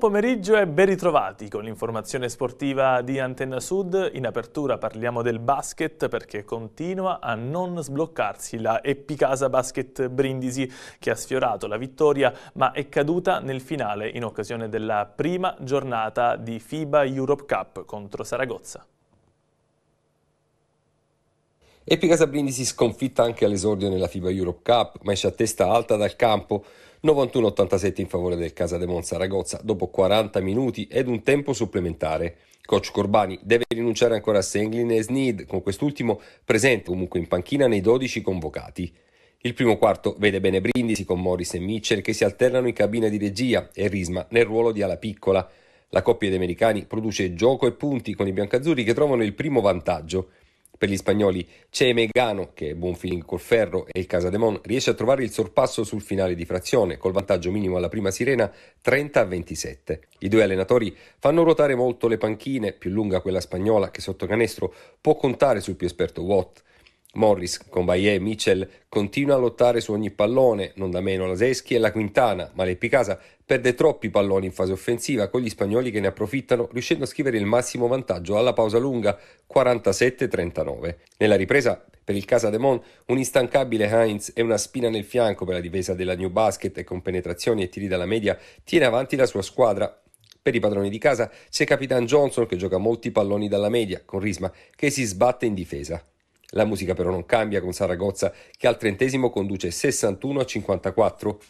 pomeriggio e ben ritrovati con l'informazione sportiva di Antenna Sud. In apertura parliamo del basket perché continua a non sbloccarsi la Epicasa Basket Brindisi che ha sfiorato la vittoria ma è caduta nel finale in occasione della prima giornata di FIBA Europe Cup contro Saragozza. Epicasa Brindisi sconfitta anche all'esordio nella FIBA Europe Cup ma esce a testa alta dal campo 91-87 in favore del Casa de Monza Ragozza dopo 40 minuti ed un tempo supplementare. Coach Corbani deve rinunciare ancora a Senglin e Snead, con quest'ultimo presente comunque in panchina nei 12 convocati. Il primo quarto vede bene Brindisi con Morris e Mitchell che si alternano in cabina di regia e Risma nel ruolo di ala piccola. La coppia dei americani produce gioco e punti con i biancazzurri che trovano il primo vantaggio. Per gli spagnoli c'è Megano che è buon feeling col ferro, e il Casademon riesce a trovare il sorpasso sul finale di frazione, col vantaggio minimo alla prima sirena 30 27. I due allenatori fanno ruotare molto le panchine, più lunga quella spagnola che sotto canestro può contare sul più esperto Watt. Morris con Baie e Mitchell continua a lottare su ogni pallone, non da meno la Seschi e la Quintana, ma l'Epicasa perde troppi palloni in fase offensiva con gli spagnoli che ne approfittano, riuscendo a scrivere il massimo vantaggio alla pausa lunga 47-39. Nella ripresa per il Casa de Mon, un instancabile Heinz e una spina nel fianco per la difesa della New Basket e con penetrazioni e tiri dalla media tiene avanti la sua squadra, per i padroni di casa c'è Capitan Johnson che gioca molti palloni dalla media, con Risma che si sbatte in difesa. La musica però non cambia con Saragozza che al trentesimo conduce 61 a 54.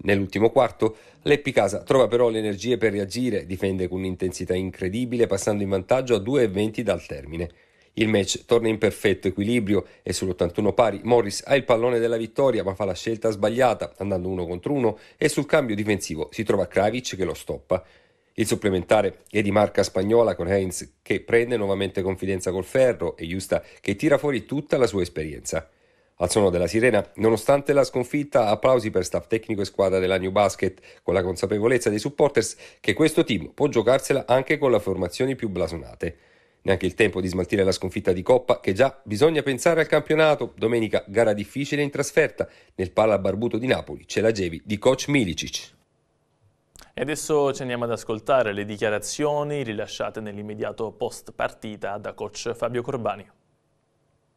Nell'ultimo quarto, l'Eppicasa trova però le energie per reagire, difende con un'intensità incredibile passando in vantaggio a 2 20 dal termine. Il match torna in perfetto equilibrio e sull'81 pari Morris ha il pallone della vittoria ma fa la scelta sbagliata andando uno contro uno e sul cambio difensivo si trova Kravic che lo stoppa. Il supplementare è di marca spagnola con Heinz che prende nuovamente confidenza col ferro e Giusta che tira fuori tutta la sua esperienza. Al suono della sirena, nonostante la sconfitta, applausi per staff tecnico e squadra della New Basket, con la consapevolezza dei supporters che questo team può giocarsela anche con le formazioni più blasonate. Neanche il tempo di smaltire la sconfitta di Coppa, che già bisogna pensare al campionato. Domenica gara difficile in trasferta. Nel pala barbuto di Napoli c'è la Gevi di coach Milicic. E adesso ci andiamo ad ascoltare le dichiarazioni rilasciate nell'immediato post partita da coach Fabio Corbani.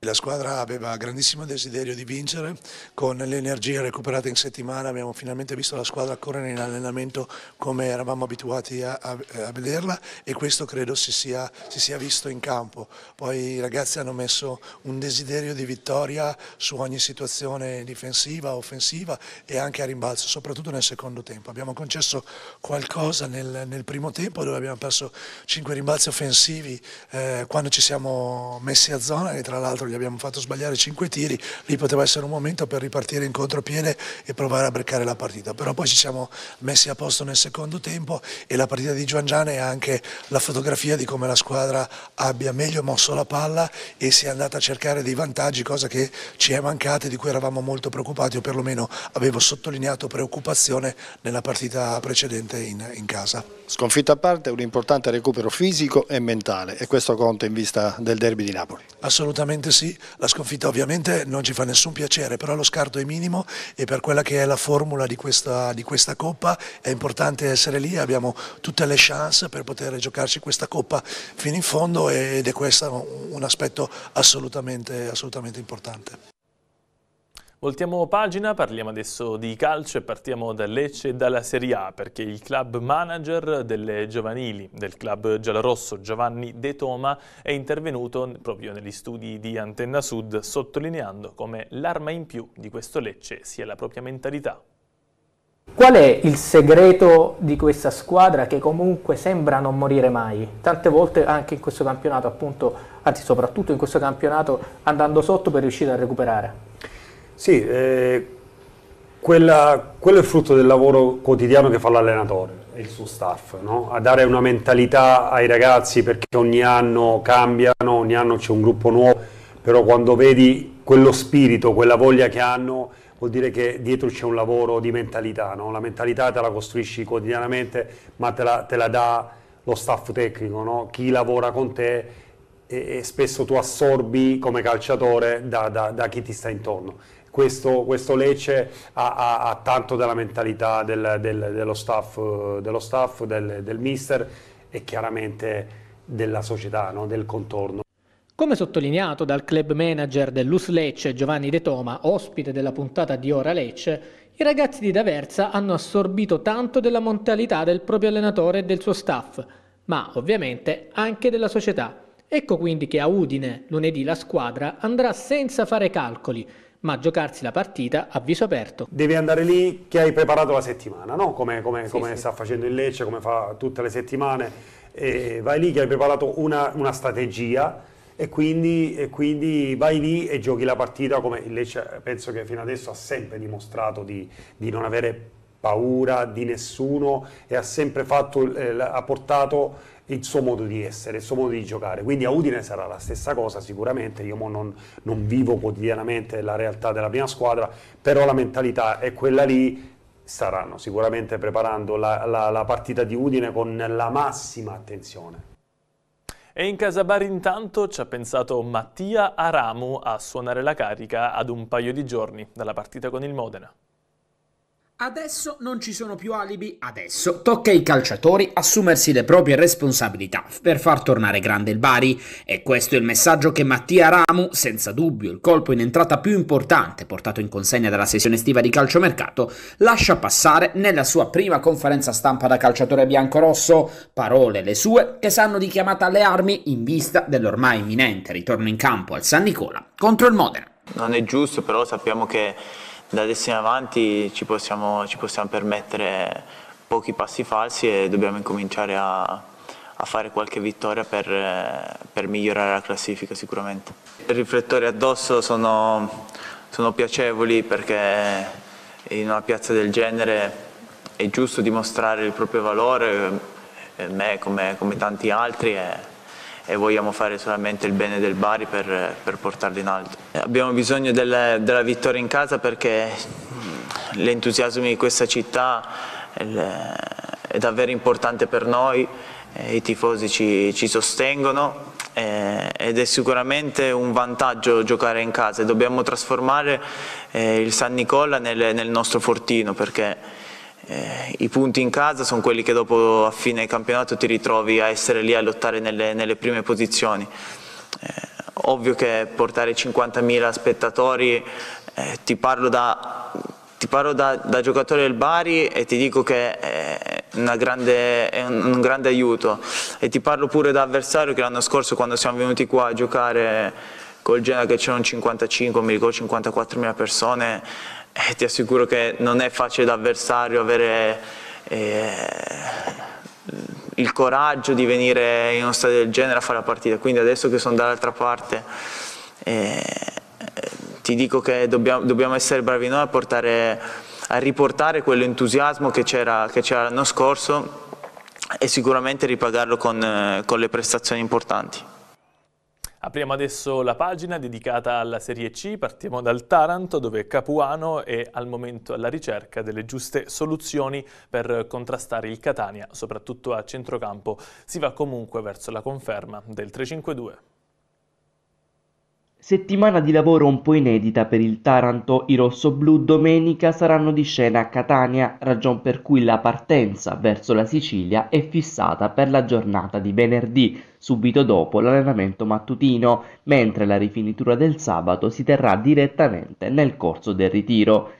La squadra aveva grandissimo desiderio di vincere, con le energie recuperate in settimana abbiamo finalmente visto la squadra correre in allenamento come eravamo abituati a, a, a vederla e questo credo si sia, si sia, visto in campo. Poi i ragazzi hanno messo un desiderio di vittoria su ogni situazione difensiva, offensiva e anche a rimbalzo, soprattutto nel secondo tempo. Abbiamo concesso qualcosa nel, nel primo tempo dove abbiamo perso 5 rimbalzi offensivi eh, quando ci siamo messi a zona e tra l'altro gli abbiamo fatto sbagliare cinque tiri, lì poteva essere un momento per ripartire in contropiede e provare a breccare la partita, però poi ci siamo messi a posto nel secondo tempo e la partita di Giangiane è anche la fotografia di come la squadra abbia meglio mosso la palla e sia andata a cercare dei vantaggi, cosa che ci è mancata e di cui eravamo molto preoccupati o perlomeno avevo sottolineato preoccupazione nella partita precedente in, in casa. Sconfitta a parte, un importante recupero fisico e mentale e questo conta in vista del derby di Napoli. Assolutamente sì sì, la sconfitta ovviamente non ci fa nessun piacere, però lo scarto è minimo e per quella che è la formula di questa, di questa Coppa è importante essere lì, abbiamo tutte le chance per poter giocarci questa Coppa fino in fondo ed è questo un aspetto assolutamente, assolutamente importante. Voltiamo pagina, parliamo adesso di calcio e partiamo da Lecce e dalla Serie A perché il club manager delle giovanili del club giallorosso Giovanni De Toma è intervenuto proprio negli studi di Antenna Sud sottolineando come l'arma in più di questo Lecce sia la propria mentalità. Qual è il segreto di questa squadra che comunque sembra non morire mai? Tante volte anche in questo campionato appunto, anzi soprattutto in questo campionato andando sotto per riuscire a recuperare. Sì, eh, quella, quello è frutto del lavoro quotidiano che fa l'allenatore e il suo staff, no? a dare una mentalità ai ragazzi perché ogni anno cambiano, ogni anno c'è un gruppo nuovo, però quando vedi quello spirito, quella voglia che hanno, vuol dire che dietro c'è un lavoro di mentalità, no? la mentalità te la costruisci quotidianamente, ma te la, te la dà lo staff tecnico, no? chi lavora con te e, spesso tu assorbi come calciatore da, da, da chi ti sta intorno questo, questo Lecce ha, ha, ha, tanto della mentalità del, del, dello staff, dello staff del, del, mister e chiaramente della società, no? del contorno. Come sottolineato dal club manager dell'US Lecce Giovanni De Toma, ospite della puntata di Ora Lecce, i ragazzi di Daversa hanno assorbito tanto della mentalità del proprio allenatore e del suo staff, ma ovviamente anche della società. Ecco quindi che a Udine lunedì la squadra andrà senza fare calcoli, ma giocarsi la partita a viso aperto. Devi andare lì che hai preparato la settimana, no? come, come, sì, come sì. sta facendo il Lecce, come fa tutte le settimane. E vai lì che hai preparato una, una strategia e quindi, e quindi, vai lì e giochi la partita come il Lecce penso che fino adesso ha sempre dimostrato di, di non avere paura di nessuno e ha sempre fatto, eh, ha portato il suo modo di essere, il suo modo di giocare. Quindi a Udine sarà la stessa cosa sicuramente, io non, non vivo quotidianamente la realtà della prima squadra, però la mentalità è quella lì, staranno sicuramente preparando la, la, la partita di Udine con la massima attenzione. E in Casabari intanto ci ha pensato Mattia Aramu a suonare la carica ad un paio di giorni dalla partita con il Modena. Adesso non ci sono più alibi, adesso tocca ai calciatori assumersi le proprie responsabilità per far tornare grande il Bari e questo è il messaggio che Mattia Ramu, senza dubbio il colpo in entrata più importante portato in consegna dalla sessione estiva di calciomercato, lascia passare nella sua prima conferenza stampa da calciatore biancorosso, parole le sue che sanno di chiamata alle armi in vista dell'ormai imminente ritorno in campo al San Nicola contro il Modena. Non è giusto, però sappiamo che da adesso in avanti ci possiamo, ci possiamo permettere pochi passi falsi e dobbiamo incominciare a, a fare qualche vittoria per, per, migliorare la classifica sicuramente. I riflettori addosso sono, sono piacevoli perché in una piazza del genere è giusto dimostrare il proprio valore, eh, me come, come tanti altri. E, e vogliamo fare solamente il bene del Bari per, per portarlo in alto. Abbiamo bisogno delle, della vittoria in casa perché mm, l'entusiasmo di questa città è davvero importante per noi, i tifosi ci, ci sostengono ed è sicuramente un vantaggio giocare in casa e dobbiamo trasformare eh, il San Nicola nel, nel nostro fortino perché eh, i punti in casa sono quelli che dopo a fine campionato ti ritrovi a essere lì a lottare nelle, nelle prime posizioni. Eh, ovvio che portare 50.000 spettatori, eh, ti parlo, da, ti parlo da, da, giocatore del Bari e ti dico che è, grande, è un, un, grande aiuto e ti parlo pure da avversario che l'anno scorso quando siamo venuti qua a giocare col Genoa che c'erano 55, mi ricordo 54.000 persone eh, ti assicuro che non è facile avversario avere eh, il coraggio di venire in uno stadio del genere a fare la partita. Quindi adesso che sono dall'altra parte eh, ti dico che dobbiamo, dobbiamo, essere bravi noi a, portare, a riportare quell'entusiasmo che c'era l'anno scorso e sicuramente ripagarlo con, eh, con le prestazioni importanti. Apriamo adesso la pagina dedicata alla Serie C, partiamo dal Taranto dove Capuano è al momento alla ricerca delle giuste soluzioni per contrastare il Catania, soprattutto a centrocampo. Si va comunque verso la conferma del 3-5-2. Settimana di lavoro un po' inedita per il Taranto, i rossoblù domenica saranno di scena a Catania, ragion per cui la partenza verso la Sicilia è fissata per la giornata di venerdì, subito dopo l'allenamento mattutino, mentre la rifinitura del sabato si terrà direttamente nel corso del ritiro.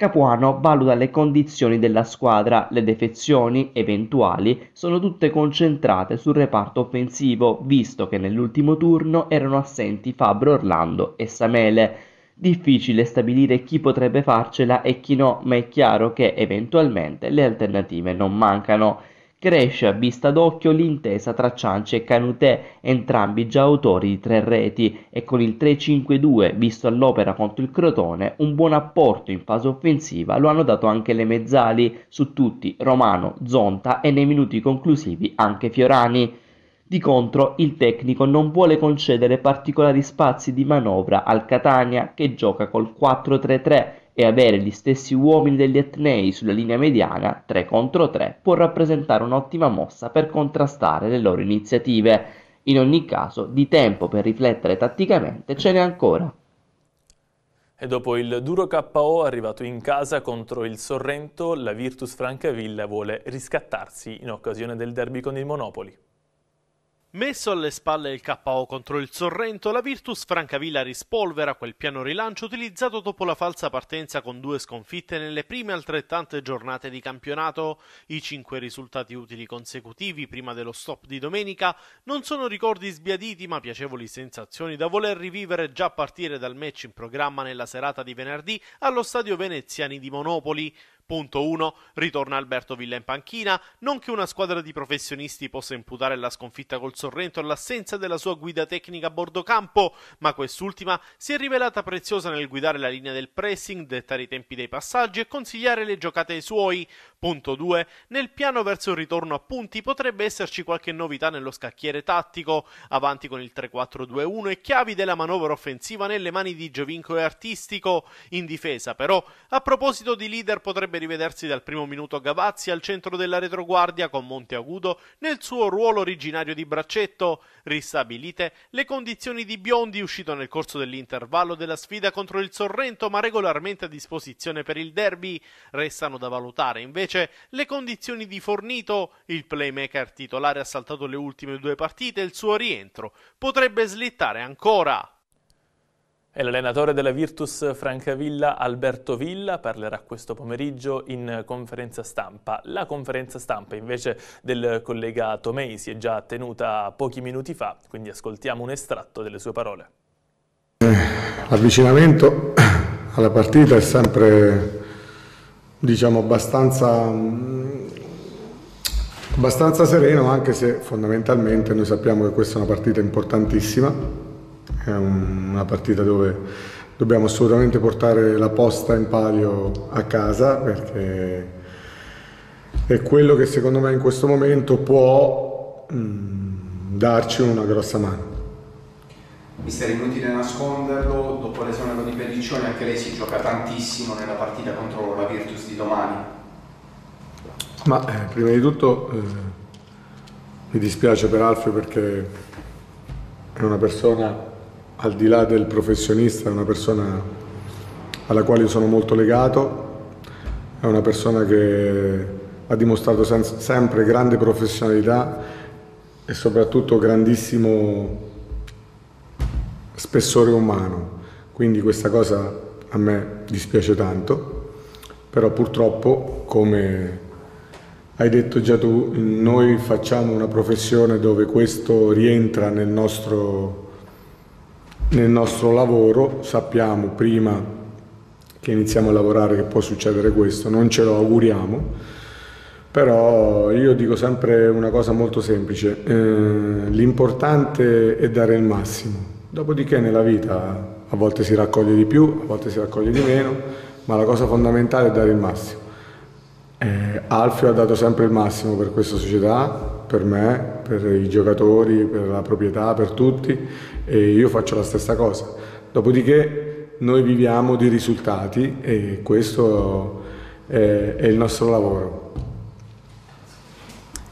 Capuano valuta le condizioni della squadra, le defezioni eventuali sono tutte concentrate sul reparto offensivo, visto che nell'ultimo turno erano assenti Fabro Orlando e Samele. Difficile stabilire chi potrebbe farcela e chi no, ma è chiaro che eventualmente le alternative non mancano. Cresce a vista d'occhio l'intesa tra Cianci e Canutè, entrambi già autori di tre reti, e con il 3-5-2 visto all'opera contro il Crotone, un buon apporto in fase offensiva lo hanno dato anche le mezzali, su tutti Romano, Zonta e nei minuti conclusivi anche Fiorani. Di contro, il tecnico non vuole concedere particolari spazi di manovra al Catania che gioca col 4-3-3 e avere gli stessi uomini degli Etnei sulla linea mediana 3 contro 3 può rappresentare un'ottima mossa per contrastare le loro iniziative. In ogni caso, di tempo per riflettere tatticamente ce n'è ancora. E dopo il duro KO arrivato in casa contro il Sorrento, la Virtus Francavilla vuole riscattarsi in occasione del derby con il Monopoli. Messo alle spalle il KO contro il Sorrento, la Virtus Francavilla rispolvera quel piano rilancio utilizzato dopo la falsa partenza con due sconfitte nelle prime altrettante giornate di campionato. I cinque risultati utili consecutivi prima dello stop di domenica non sono ricordi sbiaditi ma piacevoli sensazioni da voler rivivere già a partire dal match in programma nella serata di venerdì allo stadio Veneziani di Monopoli. Punto 1. Ritorna Alberto Villa in panchina. Non che una squadra di professionisti possa imputare la sconfitta col Sorrento all'assenza della sua guida tecnica a bordo campo, ma quest'ultima si è rivelata preziosa nel guidare la linea del pressing, dettare i tempi dei passaggi e consigliare le giocate ai suoi. Punto 2. Nel piano verso il ritorno a punti potrebbe esserci qualche novità nello scacchiere tattico, avanti con il 3-4-2-1 e chiavi della manovra offensiva nelle mani di Giovinco e Artistico. In difesa però, a proposito di leader potrebbe rivedersi dal primo minuto Gavazzi al centro della retroguardia con Monte Agudo nel suo ruolo originario di braccetto. Ristabilite le condizioni di Biondi uscito nel corso dell'intervallo della sfida contro il Sorrento ma regolarmente a disposizione per il derby. Restano da valutare invece invece le condizioni di Fornito, il playmaker titolare ha saltato le ultime due partite il suo rientro potrebbe slittare ancora. E l'allenatore della Virtus Francavilla, Alberto Villa, parlerà questo pomeriggio in conferenza stampa. La conferenza stampa invece del collega Tomei si è già tenuta pochi minuti fa, quindi ascoltiamo un estratto delle sue parole. L'avvicinamento alla partita è sempre diciamo abbastanza, mm, abbastanza sereno anche se fondamentalmente noi sappiamo che questa è una partita importantissima, è una partita dove dobbiamo assolutamente portare la posta in palio a casa perché è quello che secondo me in questo momento può mm, darci una grossa mano. Mister, inutile nasconderlo, dopo l'esonero di Pelliccioni anche lei si gioca tantissimo nella partita contro la Virtus di domani. Ma eh, prima di tutto eh, mi dispiace per Alfio perché è una persona, al di là del professionista, è una persona alla quale sono molto legato, è una persona che ha dimostrato sempre grande professionalità e soprattutto grandissimo spessore umano, quindi questa cosa a me dispiace tanto, però purtroppo come hai detto già tu, noi facciamo una professione dove questo rientra nel nostro, nel nostro lavoro, sappiamo prima che iniziamo a lavorare che può succedere questo, non ce lo auguriamo, però io dico sempre una cosa molto semplice, eh, l'importante è dare il massimo, Dopodiché nella vita a volte si raccoglie di più, a volte si raccoglie di meno, ma la cosa fondamentale è dare il massimo. Eh, Alfio ha dato sempre il massimo per questa società, per me, per i giocatori, per la proprietà, per tutti e io faccio la stessa cosa. Dopodiché noi viviamo di risultati e questo è, è il nostro lavoro.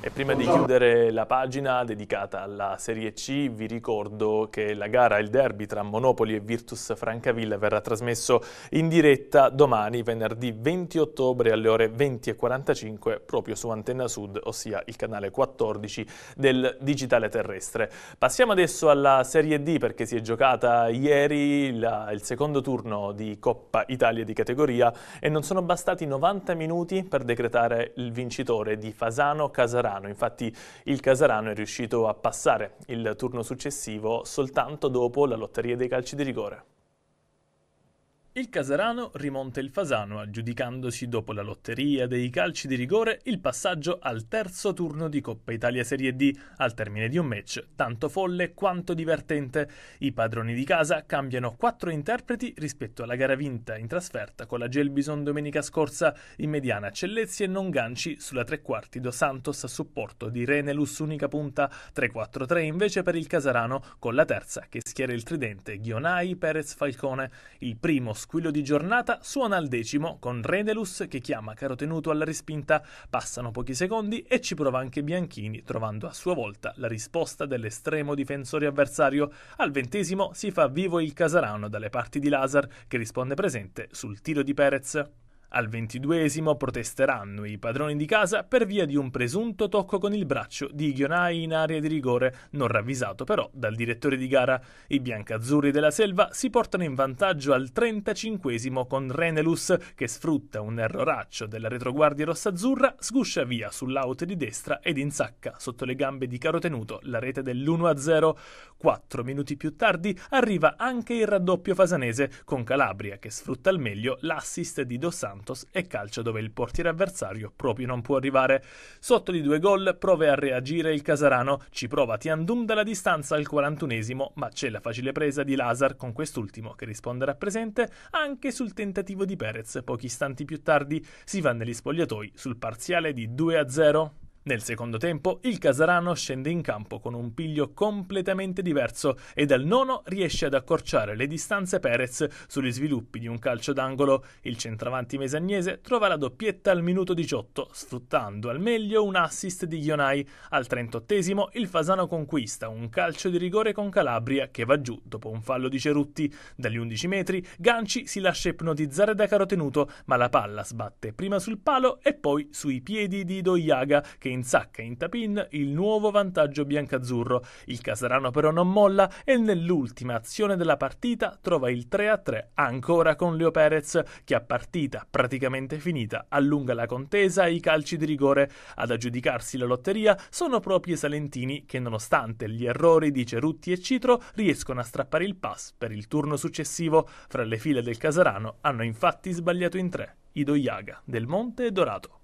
E prima di chiudere la pagina dedicata alla Serie C, vi ricordo che la gara, il derby tra Monopoli e Virtus Francavilla verrà trasmesso in diretta domani, venerdì 20 ottobre alle ore 20.45, proprio su Antenna Sud, ossia il canale 14 del digitale terrestre. Passiamo adesso alla Serie D perché si è giocata ieri la, il secondo turno di Coppa Italia di categoria e non sono bastati 90 minuti per decretare il vincitore di Fasano Casarano Casarano. Infatti il Casarano è riuscito a passare il turno successivo soltanto dopo la lotteria dei calci di rigore. Il Casarano rimonta il Fasano, aggiudicandosi dopo la lotteria dei calci di rigore il passaggio al terzo turno di Coppa Italia Serie D, al termine di un match tanto folle quanto divertente. I padroni di casa cambiano quattro interpreti rispetto alla gara vinta in trasferta con la Gelbison domenica scorsa, in mediana Cellezzi e Nonganci sulla tre quarti do Santos a supporto di Renelus unica punta, 3-4-3 invece per il Casarano con la terza che schiera il tridente Ghionai Perez Falcone. Il primo squillo di giornata suona al decimo con Redelus che chiama caro tenuto alla rispinta, passano pochi secondi e ci prova anche Bianchini trovando a sua volta la risposta dell'estremo difensore avversario. Al ventesimo si fa vivo il Casarano dalle parti di Lazar che risponde presente sul tiro di Perez. Al ventiduesimo protesteranno i padroni di casa per via di un presunto tocco con il braccio di Ghionai in area di rigore, non ravvisato però dal direttore di gara. I biancazzurri della Selva si portano in vantaggio al trentacinquesimo con Renelus che sfrutta un erroraccio della retroguardia rossazzurra, sguscia via sull'out di destra ed insacca sotto le gambe di Carotenuto la rete dell'1-0. Quattro minuti più tardi arriva anche il raddoppio fasanese con Calabria che sfrutta al meglio l'assist di Dos Santos Santos e calcio dove il portiere avversario proprio non può arrivare. Sotto di due gol prova a reagire il Casarano, ci prova Tiandum dalla distanza al 41esimo, ma c'è la facile presa di Lazar con quest'ultimo che risponderà presente anche sul tentativo di Perez pochi istanti più tardi. Si va negli spogliatoi sul parziale di 2-0. Nel secondo tempo il Casarano scende in campo con un piglio completamente diverso e dal nono riesce ad accorciare le distanze Perez sugli sviluppi di un calcio d'angolo. Il centravanti mesagnese trova la doppietta al minuto 18, sfruttando al meglio un assist di Ionai. Al 38 il Fasano conquista un calcio di rigore con Calabria che va giù dopo un fallo di Cerutti. Dagli 11 metri Ganci si lascia ipnotizzare da carotenuto, ma la palla sbatte prima sul palo e poi sui piedi di Doiaga che insacca in tapin il nuovo vantaggio biancazzurro. Il Casarano però non molla e nell'ultima azione della partita trova il 3-3 ancora con Leo Perez che a partita praticamente finita allunga la contesa e i calci di rigore. Ad aggiudicarsi la lotteria sono proprio i salentini che nonostante gli errori di Cerutti e Citro riescono a strappare il pass per il turno successivo. Fra le file del Casarano hanno infatti sbagliato in tre Iaga, Del Monte e Dorato.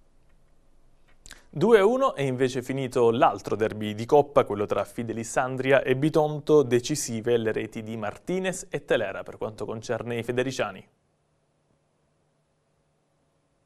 2-1 è invece finito l'altro derby di Coppa, quello tra Fidelissandria e Bitonto, decisive le reti di Martinez e Telera per quanto concerne i federiciani.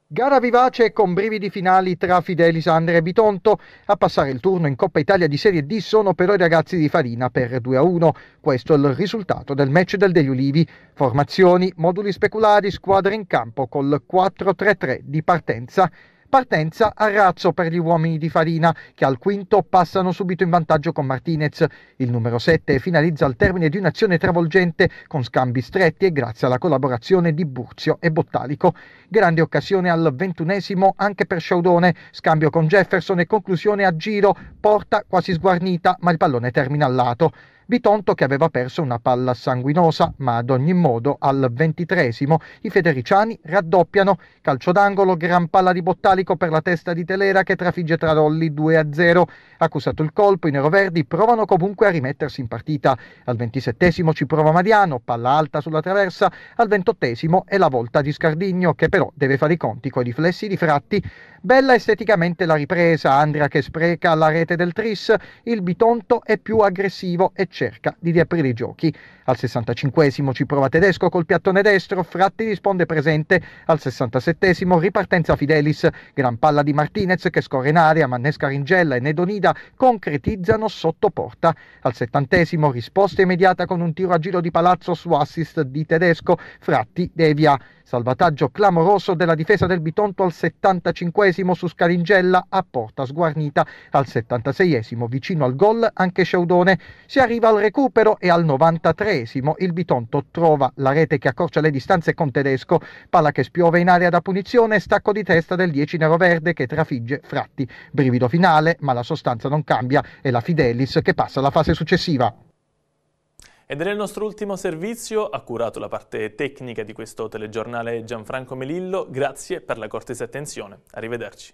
Gara vivace con brividi finali tra Fidelisandre e Bitonto. A passare il turno in Coppa Italia di Serie D sono però i ragazzi di Farina per 2-1. Questo è il risultato del match del Degli Ulivi. Formazioni, moduli speculari, squadre in campo col 4-3-3 di partenza. Partenza a razzo per gli uomini di Farina, che al quinto passano subito in vantaggio con Martinez. Il numero 7 finalizza al termine di un'azione travolgente con scambi stretti e grazie alla collaborazione di Burzio e Bottalico. Grande occasione al ventunesimo anche per Sciaudone, scambio con Jefferson e conclusione a giro, porta quasi sguarnita ma il pallone termina al lato. Bitonto che aveva perso una palla sanguinosa, ma ad ogni modo al ventitresimo i federiciani raddoppiano, calcio d'angolo, gran palla di Bottalico per la testa di Telera che trafigge tra rolli 2-0, accusato il colpo, i neroverdi provano comunque a rimettersi in partita, al ventisettesimo ci prova Mariano, palla alta sulla traversa, al ventottesimo è la volta di Scardigno che però deve fare i conti con i riflessi Fratti. bella esteticamente la ripresa, Andrea che spreca la rete del Tris, il Bitonto è più aggressivo e cerca di riaprire i giochi. Al 65 ci prova Tedesco col piattone destro, Fratti risponde presente. Al 67 ripartenza Fidelis, gran palla di Martinez che scorre in area, Mannesca Ringella e Nedonida concretizzano sotto porta. Al 70 risposta immediata con un tiro a giro di palazzo su assist di Tedesco, Fratti devia. Salvataggio clamoroso della difesa del Bitonto al 75 su Scaringella a porta sguarnita. Al 76 vicino al gol anche Sciaudone. Si arriva dal recupero e al 93esimo il Bitonto trova la rete che accorcia le distanze con Tedesco, palla che spiove in area da punizione, stacco di testa del 10 nero verde che trafigge Fratti. Brivido finale, ma la sostanza non cambia, è la Fidelis che passa alla fase successiva. Ed è il nostro ultimo servizio, ha curato la parte tecnica di questo telegiornale Gianfranco Melillo, grazie per la cortese attenzione, arrivederci.